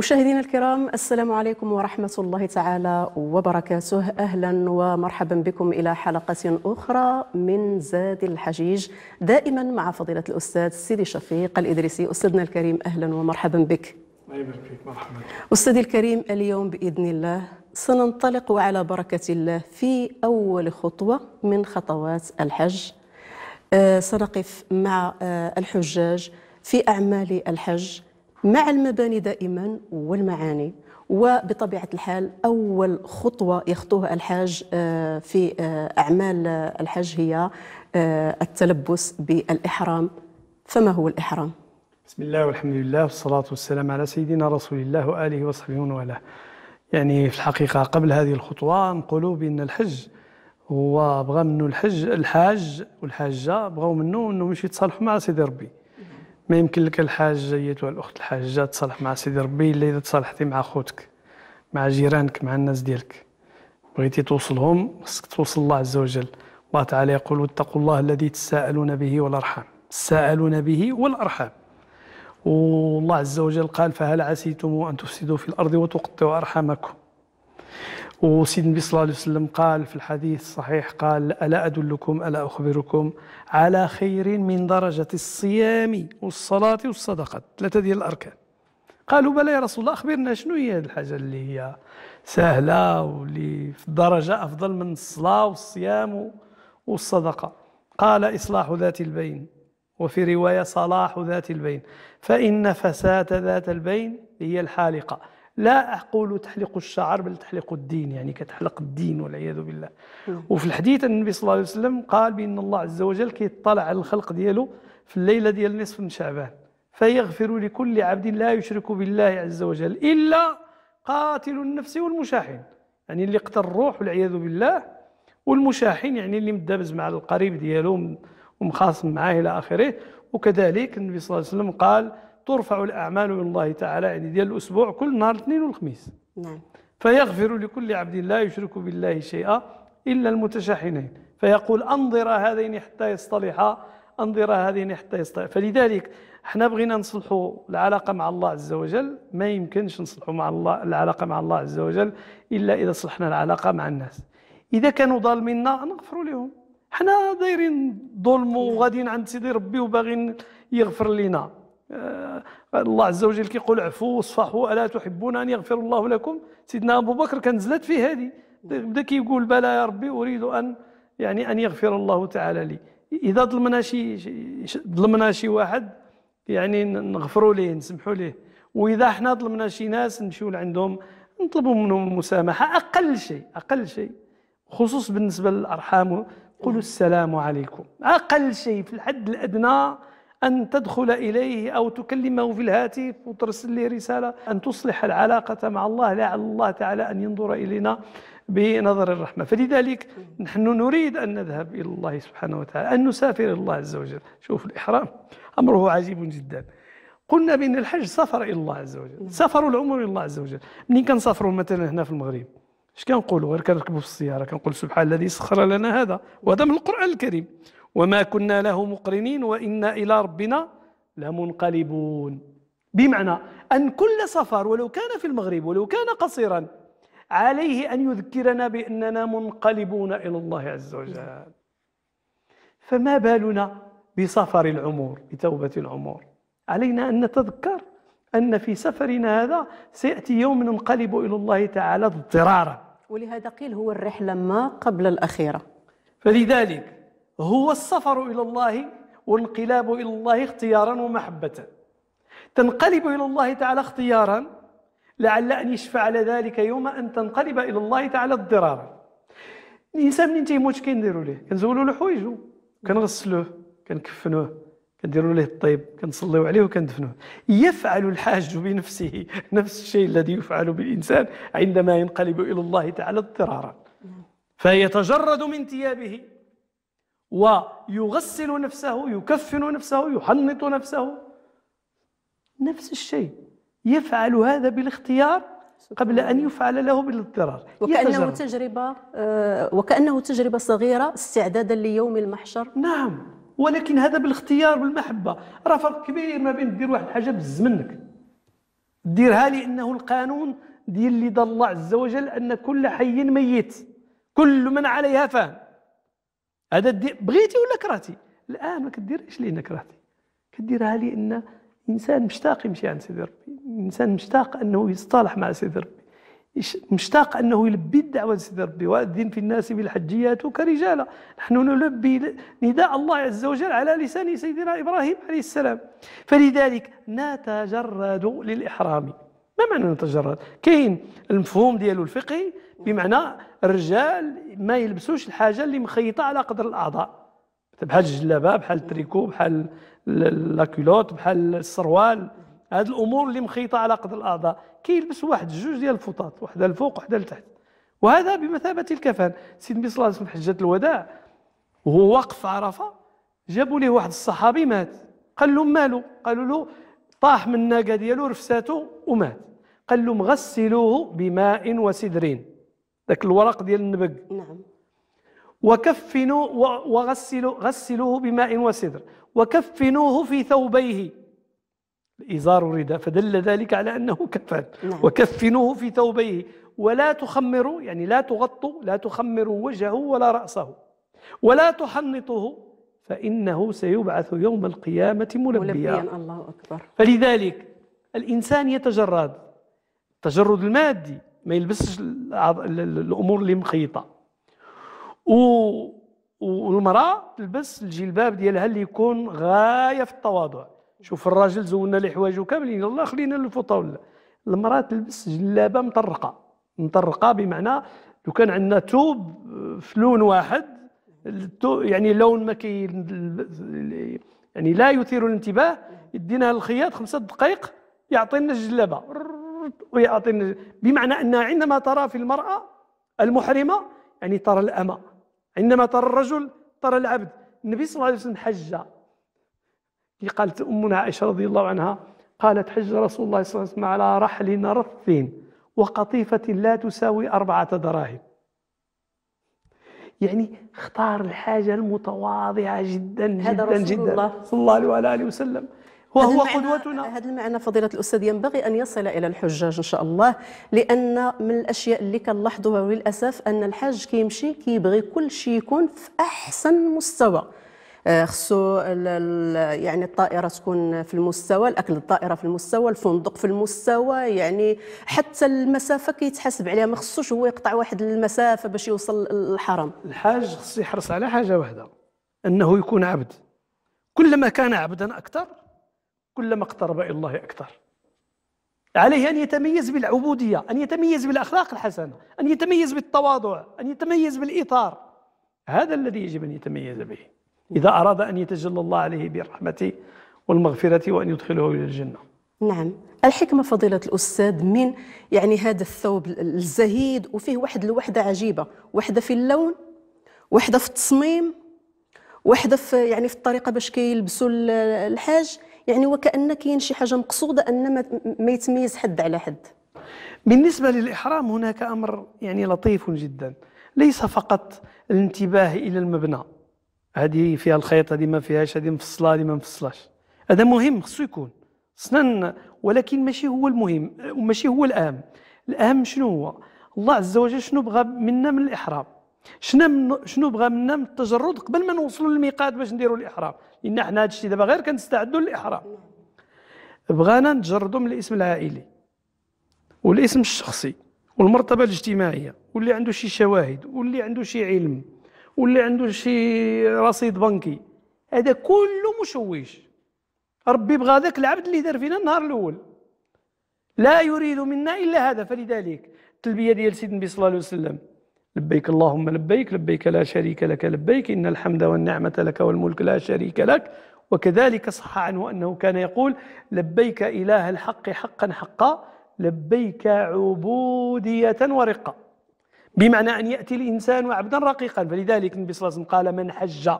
مشاهدينا الكرام السلام عليكم ورحمة الله تعالى وبركاته أهلا ومرحبا بكم إلى حلقة أخرى من زاد الحجيج دائما مع فضيلة الأستاذ سيدي شفيق الإدريسي أستاذنا الكريم أهلا ومرحبا بك الله يبارك فيك مرحبا أستاذي الكريم اليوم بإذن الله سننطلق على بركة الله في أول خطوة من خطوات الحج آه، سنقف مع آه، الحجاج في أعمال الحج مع المباني دائما والمعاني وبطبيعة الحال أول خطوة يخطوها الحاج آه، في آه، أعمال الحج هي آه، التلبس بالإحرام فما هو الإحرام؟ بسم الله والحمد لله والصلاة والسلام على سيدنا رسول الله وآله وصحبه وله يعني في الحقيقة قبل هذه الخطوة نقولوا بأن الحج هو بغى منه الحج الحاج والحاجة بغاو منه أنهم يمشي يتصالحوا مع سيدي ربي ما يمكن لك الحاج جيد والاخت الحاجه تصالح مع سيدي ربي الا اذا تصالحتي مع خوتك مع جيرانك مع الناس ديالك بغيتي توصلهم خصك توصل الله عز وجل الله تعالى يقول واتقوا الله الذي تساءلون به والارحام تساءلون به والارحام والله عز وجل قال فهل عسيتم ان تفسدوا في الارض وتقطعوا ارحامكم وسيد النبي صلى الله عليه وسلم قال في الحديث الصحيح قال ألا أدلكم ألا أخبركم على خير من درجة الصيام والصلاة والصدقة ثلاثة ديال الأركان قالوا بلى يا رسول الله أخبرنا شنو هي الحاجة اللي هي سهلة واللي في درجة أفضل من الصلاة والصيام والصدقة قال إصلاح ذات البين وفي رواية صلاح ذات البين فإن فساد ذات البين هي الحالقة لا أقول تحلق الشعر بل تحلق الدين يعني كتحلق الدين والعياذ بالله نعم. وفي الحديث النبي صلى الله عليه وسلم قال بأن الله عز وجل كيطلع على الخلق ديالو في الليلة ديال نصف من شعبان فيغفر لكل عبد لا يشرك بالله عز وجل إلا قاتل النفس والمشاحن يعني اللي قتل الروح والعياذ بالله والمشاحن يعني اللي مدابز مع القريب ديالو ومخاصم معاه إلى آخره وكذلك النبي صلى الله عليه وسلم قال ترفع الأعمال من الله تعالى يعني ديال الأسبوع كل نهار الاثنين والخميس نعم فيغفر لكل عبد لا يشرك بالله شيئا إلا المتشاحنين فيقول أنظر هذين حتى يصطلحا أنظر هذين حتى يصطلحا فلذلك حنا بغينا نصلحوا العلاقة مع الله عز وجل ما يمكنش نصلحوا مع الله العلاقة مع الله عز وجل إلا إذا صلحنا العلاقة مع الناس إذا كانوا ظالمينا نغفروا لهم حنا دايرين ظلم وغاديين عند سيدي ربي وباغيين يغفر لنا الله عز وجل كيقول عفوا واصفحوا الا تحبون ان يغفر الله لكم سيدنا ابو بكر كان نزلت في هذه بدا كيقول بلى يا ربي اريد ان يعني ان يغفر الله تعالى لي اذا ظلمنا شي ظلمنا شي واحد يعني نغفروا ليه نسمحوا ليه واذا حنا ظلمنا شي ناس نمشيو لعندهم نطلبوا منهم المسامحه اقل شيء اقل شيء خصوص بالنسبه للارحام قولوا السلام عليكم اقل شيء في الحد الادنى أن تدخل إليه أو تكلمه في الهاتف وترسل له رسالة أن تصلح العلاقة مع الله لعل الله تعالى أن ينظر إلينا بنظر الرحمة فلذلك نحن نريد أن نذهب إلى الله سبحانه وتعالى أن نسافر إلى الله عز وجل شوف الإحرام أمره عجيب جدا قلنا بأن الحج سفر إلى الله عز وجل سفر العمر إلى الله عز وجل منين كنسافروا مثلا هنا في المغرب اش كنقولوا غير كنركبوا في السياره كنقول سبحان الذي سخر لنا هذا وهذا من القران الكريم وما كنا له مقرنين وإنا إلى ربنا لمنقلبون بمعنى أن كل سفر ولو كان في المغرب ولو كان قصيرا عليه أن يذكرنا بأننا منقلبون إلى الله عز وجل فما بالنا بسفر العمر بتوبة العمر علينا أن نتذكر أن في سفرنا هذا سيأتي يوم ننقلب إلى الله تعالى اضطرارا ولهذا قيل هو الرحلة ما قبل الأخيرة فلذلك هو السفر إلى الله والانقلاب إلى الله اختيارا ومحبة تنقلب إلى الله تعالى اختيارا لعل أن يشفع على ذلك يوم أن تنقلب إلى الله تعالى اضطرارا الإنسان منين تيموت نديروا ليه؟ كنزولوا له حوايجه كنغسلوه كنكفنوه كنديروا ليه الطيب كنصليو عليه وكندفنوه يفعل الحاج بنفسه نفس الشيء الذي يفعل بالإنسان عندما ينقلب إلى الله تعالى اضطرارا فيتجرد من ثيابه ويغسل نفسه يكفن نفسه يحنط نفسه نفس الشيء يفعل هذا بالاختيار قبل أن يفعل له بالاضطرار وكأنه يتجرب. تجربة آه، وكأنه تجربة صغيرة استعدادا ليوم المحشر نعم ولكن هذا بالاختيار بالمحبة راه فرق كبير ما بين دير واحد الحاجة بز منك ديرها لأنه القانون ديال اللي ضل الله عز وجل أن كل حي ميت كل من عليها فهم هذا بغيتي ولا كرهتي الان ما كديرش لان كرهتي كديرها لان انسان مشتاق يمشي عند سيدي ربي انسان مشتاق انه يصطالح مع سيدي ربي مشتاق انه يلبي الدعوه لسيدي ربي واذن في الناس بالحجيات كرجالا نحن نلبي نداء الله عز وجل على لسان سيدنا ابراهيم عليه السلام فلذلك نتجرد للاحرام ما معنى نتجرد كاين المفهوم ديالو الفقهي بمعنى الرجال ما يلبسوش الحاجه اللي مخيطه على قدر الاعضاء بحال الجلابه بحال التريكو بحال لاكولوت بحال السروال هاد الامور اللي مخيطه على قدر الاعضاء كيلبس واحد جوج ديال الفوطات واحده الفوق واحده لتحت وهذا بمثابه الكفن سيد النبي صلى الله عليه وسلم حجه الوداع وهو واقف في عرفه جابوا ليه واحد الصحابي مات قال لهم مالو قالوا له طاح من الناقه ديالو رفساته ومات قال لهم غسلوه بماء وسدرين ذاك الورق ديال النبق نعم وكفنوا وغسلوا غسلوه بماء وسدر وكفنوه في ثوبيه الازار والرداء فدل ذلك على انه كفن نعم. وكفنوه في ثوبيه ولا تخمروا يعني لا تغطوا لا تخمروا وجهه ولا راسه ولا تحنطه فانه سيبعث يوم القيامه ملبيا ملبيا الله اكبر فلذلك الانسان يتجرد التجرد المادي ما يلبسش الامور اللي مخيطه و والمراه تلبس الجلباب ديالها اللي يكون غايه في التواضع شوف الراجل زولنا ليه حوايجو كاملين الله خلينا الفوطه ولا المراه تلبس جلابه مطرقه مطرقه بمعنى لو كان عندنا توب آه، في لون واحد يعني لون ما كي يعني لا يثير الانتباه يدينا الخياط خمسة دقائق يعطينا الجلابه ويعطي بمعنى أن عندما ترى في المرأة المحرمة يعني ترى الأمة عندما ترى الرجل ترى العبد النبي صلى الله عليه وسلم حج كي قالت أمنا عائشة رضي الله عنها قالت حج رسول الله صلى الله عليه وسلم على رحل رث وقطيفة لا تساوي أربعة دراهم يعني اختار الحاجة المتواضعة جدا هذا جدا رسول جدا الله. صلى الله عليه وسلم وهو قدوتنا هذا المعنى فضيلة الأستاذ ينبغي أن يصل إلى الحجاج إن شاء الله لأن من الأشياء اللي كنلاحظوها للأسف أن الحاج كيمشي كيبغي كل شيء يكون في أحسن مستوى آه، خصو يعني الطائره تكون في المستوى الاكل الطائره في المستوى الفندق في المستوى يعني حتى المسافه كيتحاسب عليها ما خصوش هو يقطع واحد المسافه باش يوصل الحرم الحاج خصو يحرص على حاجه واحده انه يكون عبد كلما كان عبدا اكثر كلما اقترب الى الله اكثر عليه ان يتميز بالعبوديه ان يتميز بالاخلاق الحسنه ان يتميز بالتواضع ان يتميز بالاطار هذا الذي يجب ان يتميز به اذا اراد ان يتجلى الله عليه برحمته والمغفره وان يدخله الى الجنه نعم الحكمة فضيلة الأستاذ من يعني هذا الثوب الزهيد وفيه واحد الوحدة عجيبة وحدة في اللون وحدة في التصميم وحدة في يعني في الطريقة باش كيلبسوا الحاج يعني وكان كاين شي حاجه مقصوده ان ما يتميز حد على حد بالنسبه للاحرام هناك امر يعني لطيف جدا ليس فقط الانتباه الى المبنى هذه فيها الخيط هذه ما فيهاش هذه مفصله هذه ما مفصلاش هذا مهم خصو يكون سنن ولكن ماشي هو المهم ماشي هو الاهم الاهم شنو هو الله عز وجل شنو بغى منا من الاحرام شنو من شنو بغى منا من التجرد قبل ما نوصلوا للميقات باش نديروا الاحرام لان حنا هادشي دابا غير كنستعدوا للاحرام بغانا نتجردوا من الاسم العائلي والاسم الشخصي والمرتبه الاجتماعيه واللي عنده شي شواهد واللي عنده شي علم واللي عنده شي رصيد بنكي هذا كله مشوش ربي بغى ذاك العبد اللي دار فينا النهار الاول لا يريد منا الا هذا فلذلك التلبيه ديال سيدنا النبي صلى الله عليه وسلم لبيك اللهم لبيك لبيك لا شريك لك لبيك إن الحمد والنعمة لك والملك لا شريك لك وكذلك صح عنه أنه كان يقول لبيك إله الحق حقا حقا لبيك عبودية ورقة بمعنى أن يأتي الإنسان عبدا رقيقا فلذلك النبي صلى الله عليه وسلم قال من حج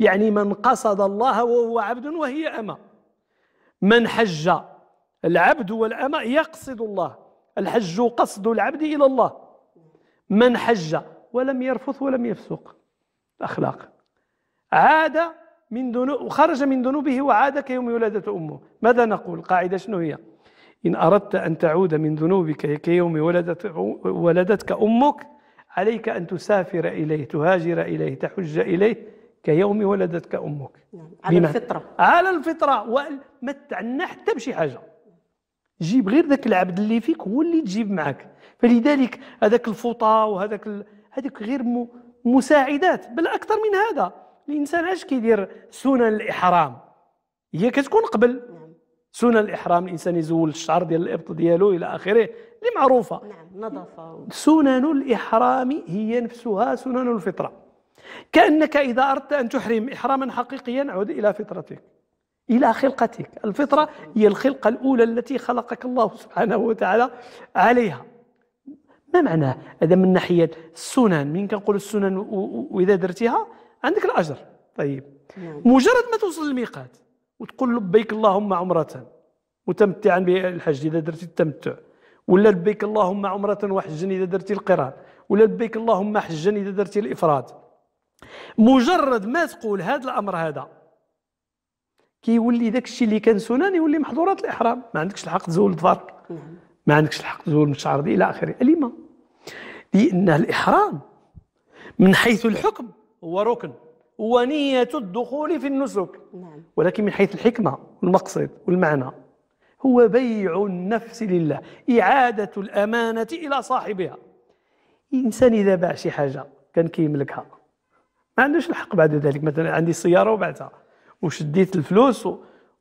يعني من قصد الله وهو عبد وهي اما من حج العبد والاما يقصد الله الحج قصد العبد إلى الله من حج ولم يرفث ولم يفسق الأخلاق عاد من ذنوب وخرج من ذنوبه وعاد كيوم ولادة أمه ماذا نقول قاعدة شنو هي إن أردت أن تعود من ذنوبك كيوم ولدت ولدتك أمك عليك أن تسافر إليه تهاجر إليه تحج إليه كيوم ولدتك أمك نعم. على الفطرة على الفطرة ومتعنا تعنى حتى بشي حاجة جيب غير ذاك العبد اللي فيك هو اللي تجيب معك فلذلك هذاك الفوطه وهذاك ال... هذيك غير م... مساعدات بل اكثر من هذا الانسان اش كيدير سنن الاحرام هي كتكون قبل نعم. سنن الاحرام الانسان يزول الشعر ديال الابط ديالو الى اخره اللي معروفه نعم نظافه سنن الاحرام هي نفسها سنن الفطره كانك اذا اردت ان تحرم احراما حقيقيا عد الى فطرتك الى خلقتك الفطره هي الخلقه الاولى التي خلقك الله سبحانه وتعالى عليها ما معناه هذا من ناحيه السنن من كنقول السنن واذا درتيها عندك الاجر طيب نعم. مجرد ما توصل للميقات وتقول لبيك اللهم عمره متمتعا بالحج اذا درتي التمتع ولا لبيك اللهم عمره وحجا اذا درتي القران ولا لبيك اللهم حجا اذا درتي الافراد مجرد ما تقول هذا الامر هذا كيولي داك الشيء اللي كان سنن يولي محظورات الاحرام ما عندكش الحق تزول الظهر نعم. ما عندكش الحق تزول من الى اخره لما لأن الإحرام من حيث الحكم هو ركن ونية الدخول في النسك نعم. ولكن من حيث الحكمة والمقصد والمعنى هو بيع النفس لله إعادة الأمانة إلى صاحبها الإنسان إذا باع شي حاجة كان كيملكها ما عندوش الحق بعد ذلك مثلا عندي سيارة وبعتها وشديت الفلوس و...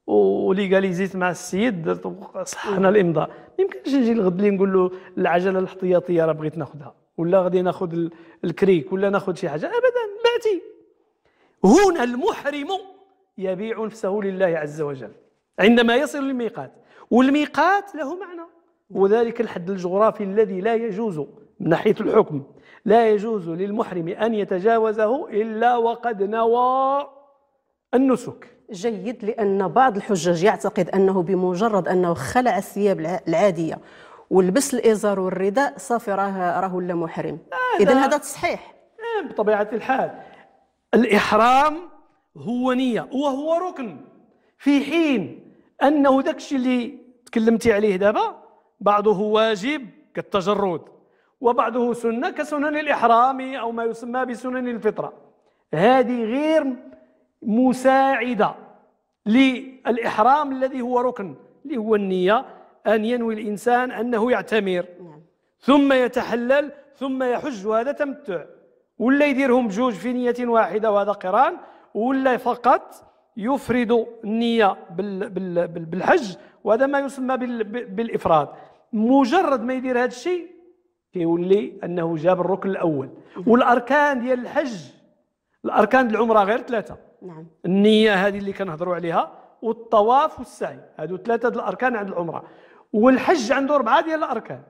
وليغاليزيت مع السيد صححنا الامضاء ما يمكنش نجي لغد اللي نقول له العجله الاحتياطيه راه بغيت ناخذها ولا غادي ناخذ الكريك ولا ناخذ شي حاجه ابدا باتي هنا المحرم يبيع نفسه لله عز وجل عندما يصل للميقات والميقات له معنى وذلك الحد الجغرافي الذي لا يجوز من ناحيه الحكم لا يجوز للمحرم ان يتجاوزه الا وقد نوى النسك جيد لان بعض الحجاج يعتقد انه بمجرد انه خلع الثياب العاديه ولبس الازار والرداء صافي راه راه ولا محرم اذا هذا تصحيح بطبيعه الحال الاحرام هو نيه وهو ركن في حين انه داك الشيء اللي تكلمتي عليه دابا بعضه واجب كالتجرد وبعضه سنه كسنن الاحرام او ما يسمى بسنن الفطره هذه غير مساعدة للإحرام الذي هو ركن اللي هو النية أن ينوي الإنسان أنه يعتمر نعم. ثم يتحلل ثم يحج وهذا تمتع ولا يديرهم بجوج في نية واحدة وهذا قران ولا فقط يفرد النية بالحج وهذا ما يسمى بالإفراد مجرد ما يدير هذا الشيء كيولي أنه جاب الركن الأول نعم. والأركان ديال الحج الأركان العمرة غير ثلاثة نعم النيه هذه اللي كنهضروا عليها والطواف والسعي هادو ثلاثه ديال الاركان عند العمره والحج عنده اربعه ديال الاركان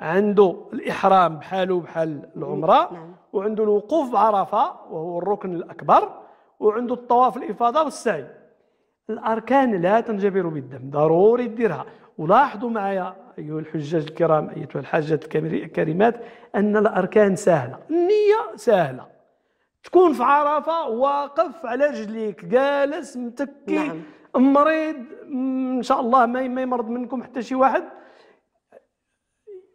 عنده الاحرام بحاله بحال العمره نعم. وعنده الوقوف بعرفه وهو الركن الاكبر وعنده الطواف الافاضه والسعي الاركان لا تنجبر بالدم ضروري ديرها ولاحظوا معايا ايها الحجاج الكرام ايتها الحاجات الكريمات ان الاركان سهله النيه سهله تكون في عرفه واقف على رجليك جالس متكي نعم. مريض ان شاء الله ما يمرض منكم حتى شي واحد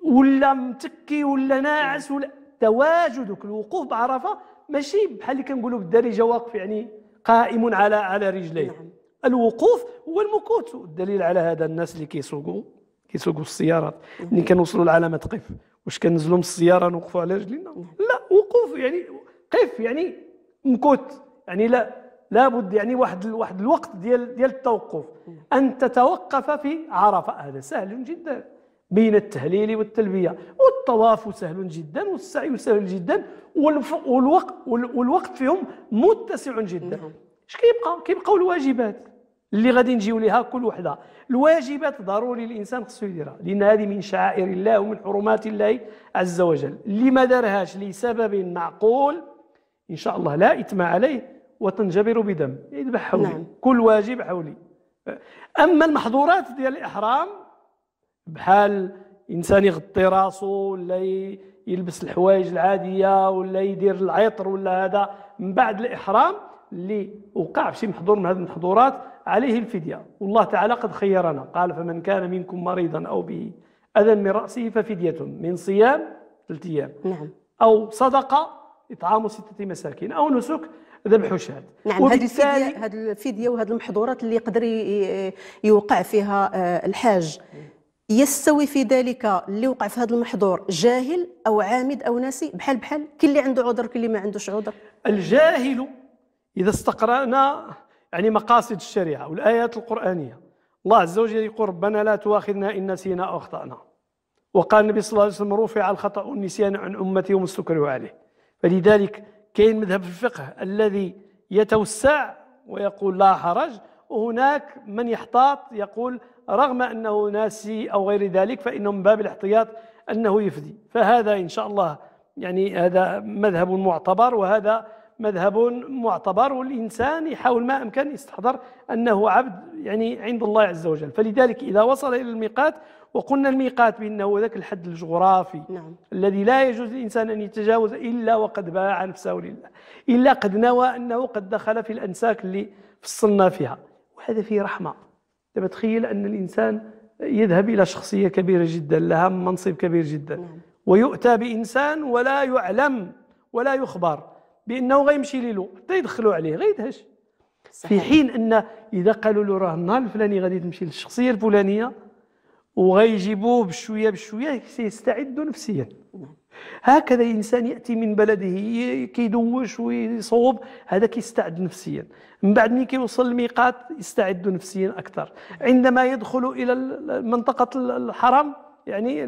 ولا متكي ولا ناعس ولا تواجدك الوقوف بعرفه ماشي بحال اللي كنقولوا بالدارجه واقف يعني قائم على على رجليه نعم. الوقوف هو المكوت الدليل على هذا الناس اللي كيسوقوا كيسوقوا السيارات اللي نعم. كنوصلوا العلامه تقف واش كنزلوا من السياره نوقفوا على رجلينا نعم. لا وقوف يعني قف يعني مكوت يعني لا لابد يعني واحد واحد الوقت ديال ديال التوقف ان تتوقف في عرفه هذا سهل جدا بين التهليل والتلبيه والطواف سهل جدا والسعي سهل جدا والوقت والوقت فيهم متسع جدا نعم. اش كيبقى كيبقاو الواجبات اللي غادي نجيو ليها كل وحده الواجبات ضروري الانسان خصو يديرها لان هذه من شعائر الله ومن حرمات الله عز وجل اللي ما دارهاش لسبب معقول إن شاء الله لا إثم عليه وتنجبر بدم يذبح حولي نعم. كل واجب حولي أما المحظورات ديال الإحرام بحال إنسان يغطي راسه ولا يلبس الحوايج العادية ولا يدير العطر ولا هذا من بعد الإحرام اللي وقع في شي محظور من هذه المحظورات عليه الفدية والله تعالى قد خيرنا قال فمن كان منكم مريضا أو به أذى من رأسه ففدية من صيام ثلاثة أيام نعم. أو صدقة إطعام ستة مساكين أو نسك ذبح شاة نعم هذه الفدية هذه الفدية وهذه المحظورات اللي يقدر يوقع فيها آه، الحاج يستوي في ذلك اللي وقع في هذا المحظور جاهل أو عامد أو ناسي بحال بحال كل اللي عنده عذر كل اللي ما عندوش عذر الجاهل إذا استقرأنا يعني مقاصد الشريعة والآيات القرآنية الله عز وجل يقول ربنا لا تؤاخذنا إن نسينا أو أخطأنا وقال النبي صلى الله عليه وسلم رفع الخطأ والنسيان عن أمتي ومستكره عليه فلذلك كاين مذهب في الفقه الذي يتوسع ويقول لا حرج وهناك من يحتاط يقول رغم انه ناسي او غير ذلك فانه من باب الاحتياط انه يفدي فهذا ان شاء الله يعني هذا مذهب معتبر وهذا مذهب معتبر والانسان يحاول ما امكن يستحضر انه عبد يعني عند الله عز وجل فلذلك اذا وصل الى الميقات وقلنا الميقات بأنه هو ذاك الحد الجغرافي نعم. الذي لا يجوز للإنسان أن يتجاوز إلا وقد باع نفسه لله إلا قد نوى أنه قد دخل في الأنساك اللي فصلنا فيها وهذا فيه رحمة دابا تخيل أن الإنسان يذهب إلى شخصية كبيرة جدا لها منصب كبير جدا نعم. ويؤتى بإنسان ولا يعلم ولا يخبر بأنه غيمشي ليلو حتى يدخلوا عليه غيدهش في حين أن إذا قالوا له راه النهار الفلاني غادي تمشي للشخصية الفلانية وغيجيبوه بشويه بشويه سيستعد نفسيا هكذا انسان ياتي من بلده كيدوش ويصوب هذا كيستعد نفسيا من بعد من كيوصل الميقات يستعد نفسيا اكثر عندما يدخل الى منطقه الحرم يعني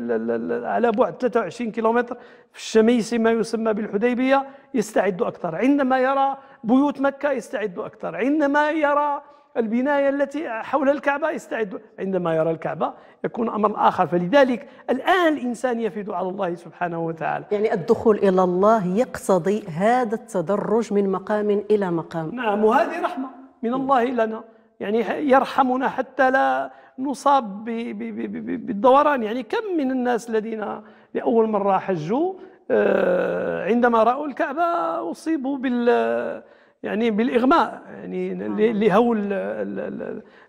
على بعد 23 كيلومتر في الشميس ما يسمى بالحديبيه يستعد اكثر عندما يرى بيوت مكه يستعد اكثر عندما يرى البناية التي حول الكعبة يستعد عندما يرى الكعبة يكون أمر آخر فلذلك الآن الإنسان يفيد على الله سبحانه وتعالى يعني الدخول إلى الله يقتضي هذا التدرج من مقام إلى مقام نعم وهذه رحمة من الله لنا يعني يرحمنا حتى لا نصاب بالدوران يعني كم من الناس الذين لأول مرة حجوا آه، عندما رأوا الكعبة أصيبوا بال يعني بالاغماء يعني آه. لهول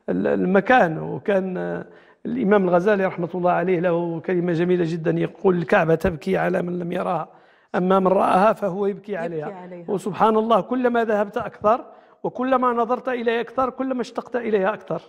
المكان وكان الامام الغزالي رحمه الله عليه له كلمه جميله جدا يقول الكعبه تبكي على من لم يراها اما من راها فهو يبكي عليها, يبكي عليها. وسبحان الله كلما ذهبت اكثر وكلما نظرت اليها اكثر كلما اشتقت اليها اكثر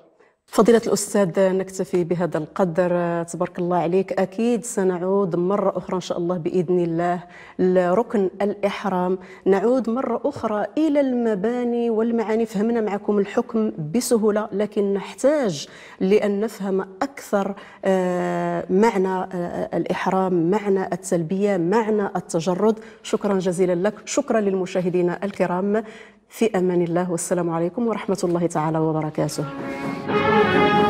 فضيلة الأستاذ نكتفي بهذا القدر تبارك الله عليك أكيد سنعود مرة أخرى إن شاء الله بإذن الله لركن الإحرام نعود مرة أخرى إلى المباني والمعاني فهمنا معكم الحكم بسهولة لكن نحتاج لأن نفهم أكثر آه، معنى آه، الإحرام معنى التلبية معنى التجرد شكرا جزيلا لك شكرا للمشاهدين الكرام في أمان الله والسلام عليكم ورحمة الله تعالى وبركاته